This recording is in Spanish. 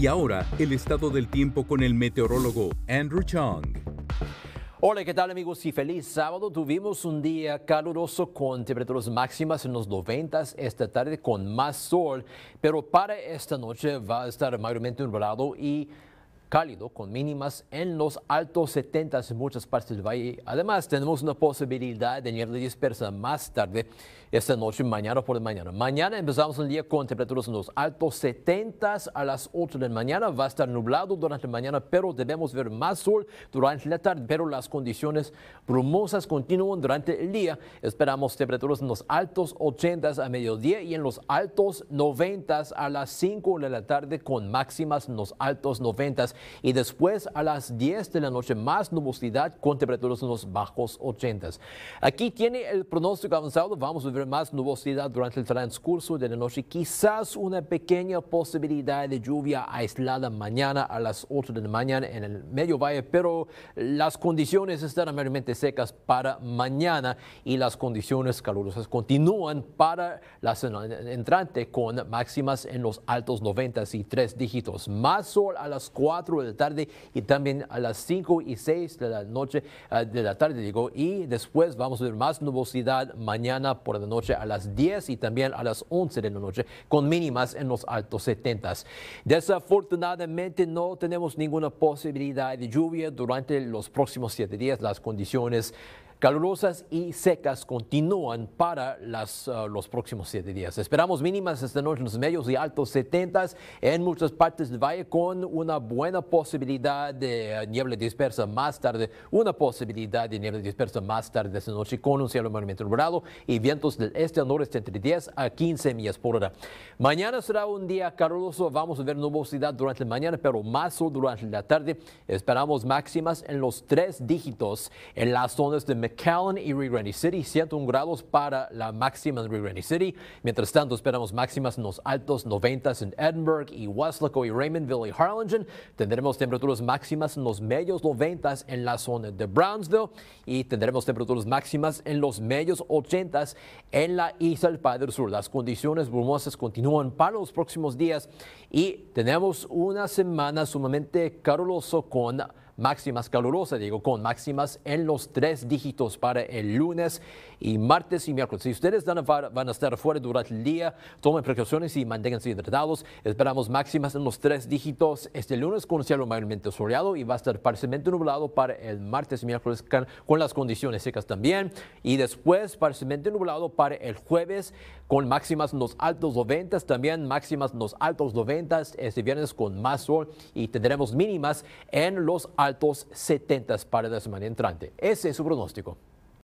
Y ahora, el estado del tiempo con el meteorólogo Andrew Chong. Hola, ¿qué tal amigos? Y feliz sábado. Tuvimos un día caluroso con temperaturas máximas en los 90 esta tarde con más sol, pero para esta noche va a estar mayormente nublado y cálido con mínimas en los altos 70 en muchas partes del valle. Además, tenemos una posibilidad de nieve dispersa más tarde esta noche, mañana por la mañana. Mañana empezamos el día con temperaturas en los altos 70 a las 8 de la mañana. Va a estar nublado durante la mañana, pero debemos ver más sol durante la tarde, pero las condiciones brumosas continúan durante el día. Esperamos temperaturas en los altos 80 a mediodía y en los altos 90 a las 5 de la tarde con máximas en los altos 90 y después a las 10 de la noche más nubosidad con temperaturas en los bajos 80. Aquí tiene el pronóstico avanzado, vamos a ver más nubosidad durante el transcurso de la noche, quizás una pequeña posibilidad de lluvia aislada mañana a las 8 de la mañana en el medio valle, pero las condiciones estarán meramente secas para mañana y las condiciones calurosas continúan para la semana entrante con máximas en los altos 90 y tres dígitos. Más sol a las 4 de la tarde y también a las 5 y 6 de la noche, ah, de la tarde, digo. Y después vamos a ver más nubosidad mañana por la noche a las 10 y también a las 11 de la noche, con mínimas en los altos 70. Desafortunadamente no tenemos ninguna posibilidad de lluvia durante los próximos 7 días. Las condiciones calurosas y secas continúan para las, ah, los próximos siete días. Esperamos mínimas esta noche en los medios y altos 70 en muchas partes del valle con una buena posibilidad de ah, niebla dispersa más tarde, una posibilidad de niebla dispersa más tarde esta noche con un cielo mayormente nublado y vientos del este al noreste entre 10 a 15 millas por hora. Mañana será un día caluroso, vamos a ver nubosidad durante la mañana, pero más sol durante la tarde. Esperamos máximas en los tres dígitos en las zonas de México Callan y Rio City, 101 grados para la máxima en Rio City. Mientras tanto, esperamos máximas en los altos 90 en Edinburgh y Westlaco y Raymondville y Harlingen. Tendremos temperaturas máximas en los medios 90 en la zona de Brownsville y tendremos temperaturas máximas en los medios 80 en la isla del Padre Sur. Las condiciones brumosas continúan para los próximos días y tenemos una semana sumamente caluroso con máximas calurosas, digo, con máximas en los tres dígitos para el lunes y martes y miércoles. Si ustedes van a estar fuera durante el día, tomen precauciones y manténganse hidratados. Esperamos máximas en los tres dígitos este lunes con un cielo mayormente soleado y va a estar parcialmente nublado para el martes y miércoles con las condiciones secas también. Y después parcialmente nublado para el jueves con máximas en los altos 90, también máximas en los altos 90 este viernes con más sol y tendremos mínimas en los altos 70 para la semana entrante. Ese es su pronóstico.